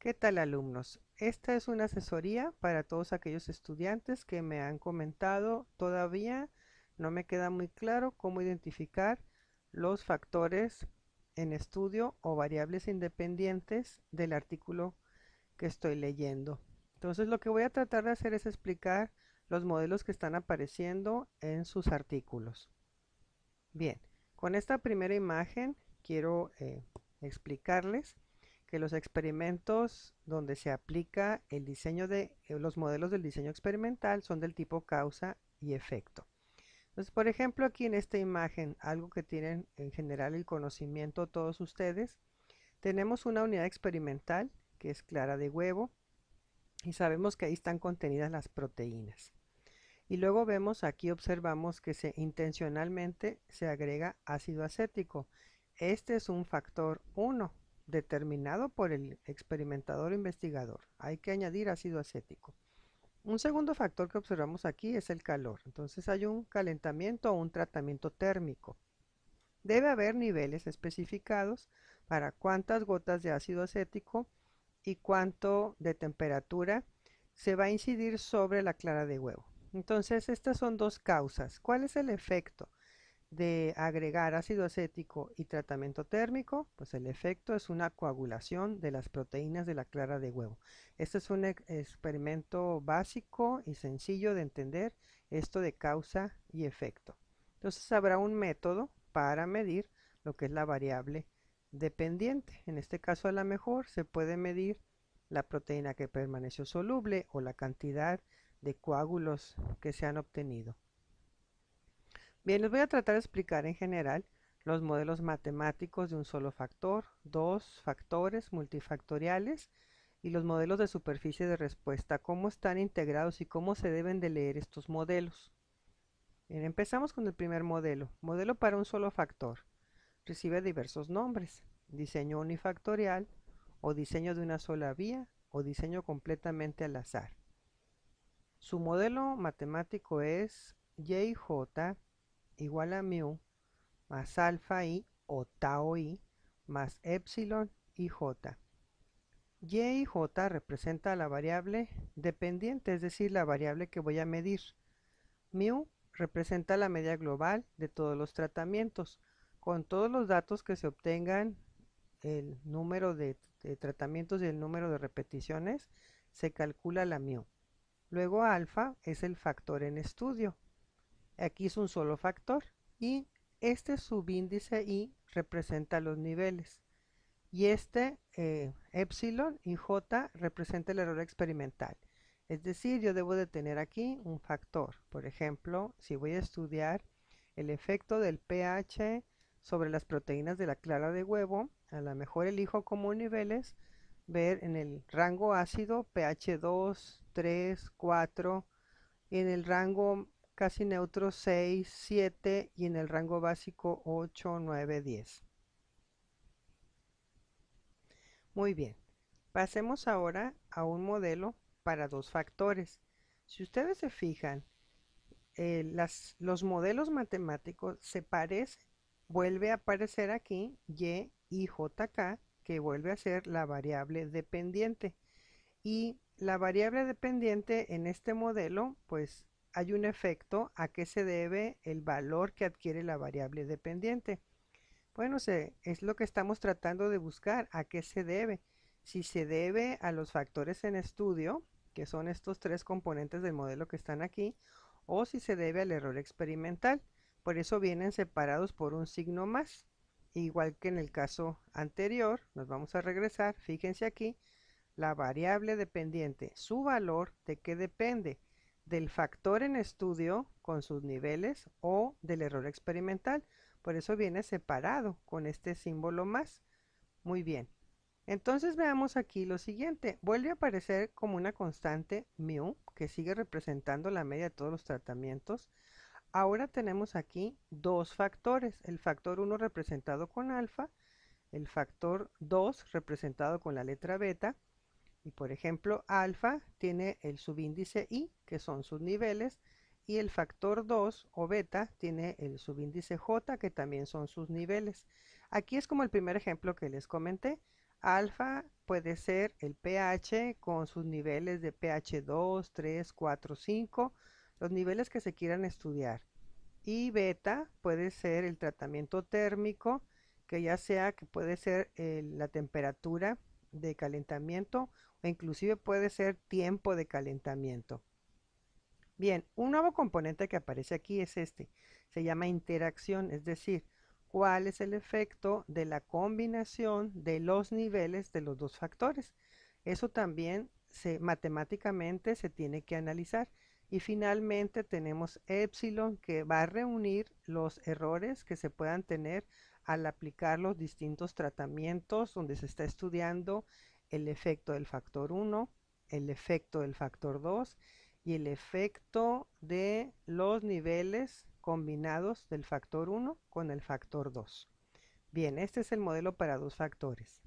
¿Qué tal alumnos? Esta es una asesoría para todos aquellos estudiantes que me han comentado todavía no me queda muy claro cómo identificar los factores en estudio o variables independientes del artículo que estoy leyendo. Entonces lo que voy a tratar de hacer es explicar los modelos que están apareciendo en sus artículos. Bien, con esta primera imagen quiero eh, explicarles que los experimentos donde se aplica el diseño de eh, los modelos del diseño experimental son del tipo causa y efecto. Entonces, por ejemplo, aquí en esta imagen, algo que tienen en general el conocimiento todos ustedes, tenemos una unidad experimental que es clara de huevo y sabemos que ahí están contenidas las proteínas. Y luego vemos, aquí observamos que se intencionalmente se agrega ácido acético. Este es un factor 1 determinado por el experimentador investigador. Hay que añadir ácido acético. Un segundo factor que observamos aquí es el calor. Entonces hay un calentamiento o un tratamiento térmico. Debe haber niveles especificados para cuántas gotas de ácido acético y cuánto de temperatura se va a incidir sobre la clara de huevo. Entonces estas son dos causas. ¿Cuál es el efecto? de agregar ácido acético y tratamiento térmico, pues el efecto es una coagulación de las proteínas de la clara de huevo. Este es un experimento básico y sencillo de entender esto de causa y efecto. Entonces habrá un método para medir lo que es la variable dependiente. En este caso a lo mejor se puede medir la proteína que permaneció soluble o la cantidad de coágulos que se han obtenido. Bien, les voy a tratar de explicar en general los modelos matemáticos de un solo factor, dos factores multifactoriales y los modelos de superficie de respuesta, cómo están integrados y cómo se deben de leer estos modelos. Bien, empezamos con el primer modelo, modelo para un solo factor. Recibe diversos nombres, diseño unifactorial o diseño de una sola vía o diseño completamente al azar. Su modelo matemático es JJ igual a mu más alfa i o tau i más epsilon y j. Y y j representa la variable dependiente, es decir, la variable que voy a medir. Mu representa la media global de todos los tratamientos. Con todos los datos que se obtengan, el número de, de tratamientos y el número de repeticiones, se calcula la mu. Luego alfa es el factor en estudio, Aquí es un solo factor y este subíndice I representa los niveles y este eh, epsilon y J representa el error experimental. Es decir, yo debo de tener aquí un factor. Por ejemplo, si voy a estudiar el efecto del pH sobre las proteínas de la clara de huevo, a lo mejor elijo como niveles ver en el rango ácido pH 2, 3, 4, en el rango casi neutro 6, 7 y en el rango básico 8, 9, 10. Muy bien, pasemos ahora a un modelo para dos factores. Si ustedes se fijan, eh, los modelos matemáticos se parecen, vuelve a aparecer aquí y y jk, que vuelve a ser la variable dependiente. Y la variable dependiente en este modelo, pues hay un efecto a qué se debe el valor que adquiere la variable dependiente. Bueno, es lo que estamos tratando de buscar, a qué se debe. Si se debe a los factores en estudio, que son estos tres componentes del modelo que están aquí, o si se debe al error experimental. Por eso vienen separados por un signo más. Igual que en el caso anterior, nos vamos a regresar, fíjense aquí, la variable dependiente, su valor, ¿de qué depende? del factor en estudio con sus niveles o del error experimental. Por eso viene separado con este símbolo más. Muy bien. Entonces veamos aquí lo siguiente. Vuelve a aparecer como una constante mu que sigue representando la media de todos los tratamientos. Ahora tenemos aquí dos factores. El factor 1 representado con alfa, el factor 2 representado con la letra beta y por ejemplo, alfa tiene el subíndice I, que son sus niveles, y el factor 2 o beta tiene el subíndice J, que también son sus niveles. Aquí es como el primer ejemplo que les comenté. Alfa puede ser el pH con sus niveles de pH 2, 3, 4, 5, los niveles que se quieran estudiar. Y beta puede ser el tratamiento térmico, que ya sea que puede ser eh, la temperatura de calentamiento o inclusive puede ser tiempo de calentamiento. Bien, un nuevo componente que aparece aquí es este. Se llama interacción, es decir, cuál es el efecto de la combinación de los niveles de los dos factores. Eso también se, matemáticamente se tiene que analizar. Y finalmente tenemos épsilon que va a reunir los errores que se puedan tener al aplicar los distintos tratamientos donde se está estudiando el efecto del factor 1, el efecto del factor 2 y el efecto de los niveles combinados del factor 1 con el factor 2. Bien, este es el modelo para dos factores.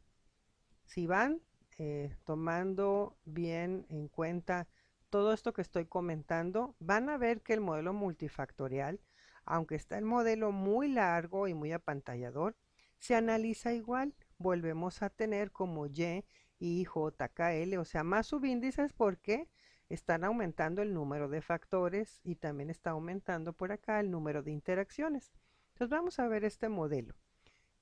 Si van eh, tomando bien en cuenta todo esto que estoy comentando, van a ver que el modelo multifactorial aunque está el modelo muy largo y muy apantallador, se analiza igual. Volvemos a tener como Y y JKL, o sea, más subíndices porque están aumentando el número de factores y también está aumentando por acá el número de interacciones. Entonces vamos a ver este modelo.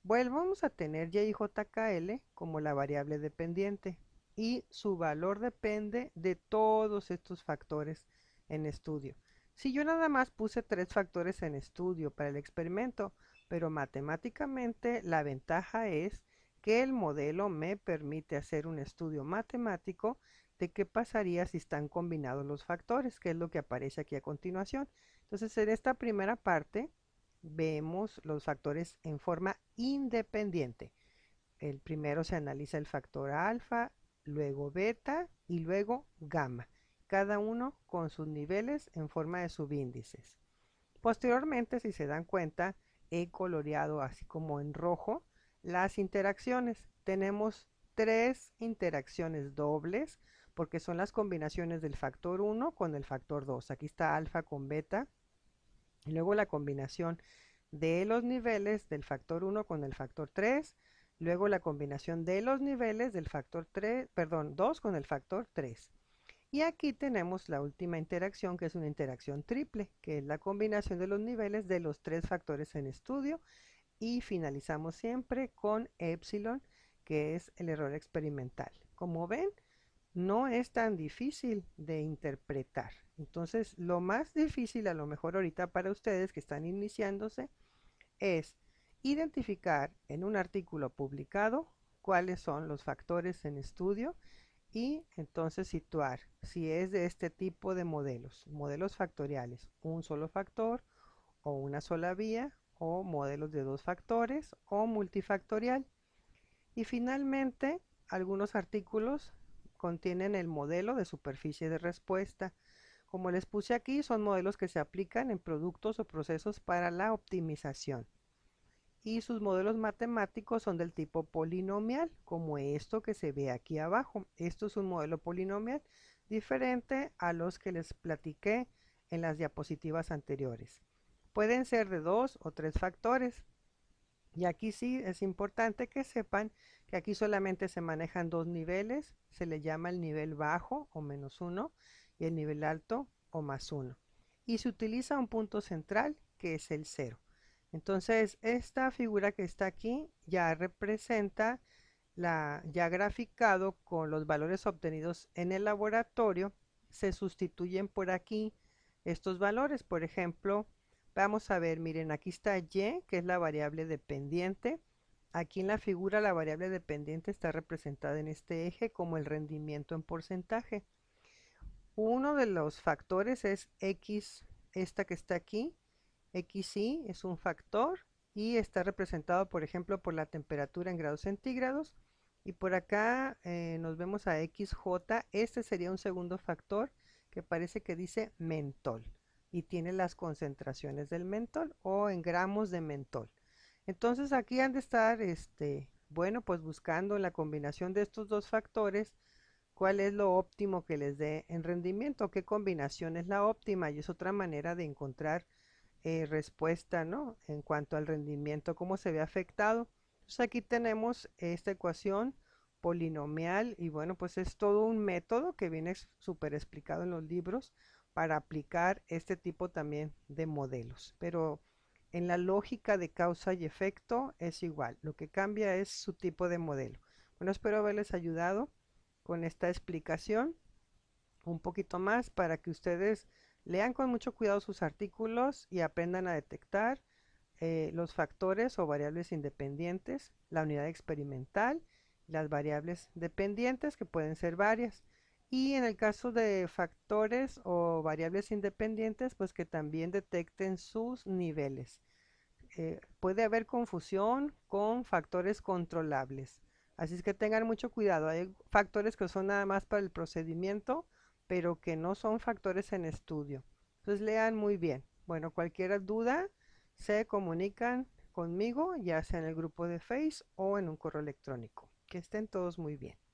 Volvamos a tener y y jkl como la variable dependiente y su valor depende de todos estos factores en estudio. Si yo nada más puse tres factores en estudio para el experimento, pero matemáticamente la ventaja es que el modelo me permite hacer un estudio matemático de qué pasaría si están combinados los factores, que es lo que aparece aquí a continuación. Entonces, en esta primera parte vemos los factores en forma independiente. El primero se analiza el factor alfa, luego beta y luego gamma cada uno con sus niveles en forma de subíndices. Posteriormente, si se dan cuenta, he coloreado así como en rojo las interacciones. Tenemos tres interacciones dobles porque son las combinaciones del factor 1 con el factor 2. Aquí está alfa con beta y luego la combinación de los niveles del factor 1 con el factor 3, luego la combinación de los niveles del factor 3, perdón, 2 con el factor 3. Y aquí tenemos la última interacción, que es una interacción triple, que es la combinación de los niveles de los tres factores en estudio. Y finalizamos siempre con epsilon, que es el error experimental. Como ven, no es tan difícil de interpretar. Entonces, lo más difícil a lo mejor ahorita para ustedes que están iniciándose es identificar en un artículo publicado cuáles son los factores en estudio y entonces situar si es de este tipo de modelos, modelos factoriales, un solo factor o una sola vía o modelos de dos factores o multifactorial. Y finalmente, algunos artículos contienen el modelo de superficie de respuesta. Como les puse aquí, son modelos que se aplican en productos o procesos para la optimización y sus modelos matemáticos son del tipo polinomial, como esto que se ve aquí abajo. Esto es un modelo polinomial diferente a los que les platiqué en las diapositivas anteriores. Pueden ser de dos o tres factores. Y aquí sí es importante que sepan que aquí solamente se manejan dos niveles. Se le llama el nivel bajo o menos uno y el nivel alto o más uno. Y se utiliza un punto central que es el cero. Entonces, esta figura que está aquí ya representa la, ya graficado con los valores obtenidos en el laboratorio, se sustituyen por aquí estos valores. Por ejemplo, vamos a ver, miren, aquí está Y, que es la variable dependiente. Aquí en la figura la variable dependiente está representada en este eje como el rendimiento en porcentaje. Uno de los factores es X, esta que está aquí, XY es un factor y está representado, por ejemplo, por la temperatura en grados centígrados. Y por acá eh, nos vemos a XJ. Este sería un segundo factor que parece que dice mentol y tiene las concentraciones del mentol o en gramos de mentol. Entonces aquí han de estar, este, bueno, pues buscando la combinación de estos dos factores, cuál es lo óptimo que les dé en rendimiento, qué combinación es la óptima y es otra manera de encontrar eh, respuesta, ¿no? En cuanto al rendimiento, cómo se ve afectado. Entonces aquí tenemos esta ecuación polinomial y bueno, pues es todo un método que viene súper explicado en los libros para aplicar este tipo también de modelos. Pero en la lógica de causa y efecto es igual, lo que cambia es su tipo de modelo. Bueno, espero haberles ayudado con esta explicación un poquito más para que ustedes Lean con mucho cuidado sus artículos y aprendan a detectar eh, los factores o variables independientes, la unidad experimental, las variables dependientes que pueden ser varias. Y en el caso de factores o variables independientes, pues que también detecten sus niveles. Eh, puede haber confusión con factores controlables. Así es que tengan mucho cuidado. Hay factores que son nada más para el procedimiento pero que no son factores en estudio. Entonces lean muy bien. Bueno, cualquier duda se comunican conmigo, ya sea en el grupo de Face o en un correo electrónico. Que estén todos muy bien.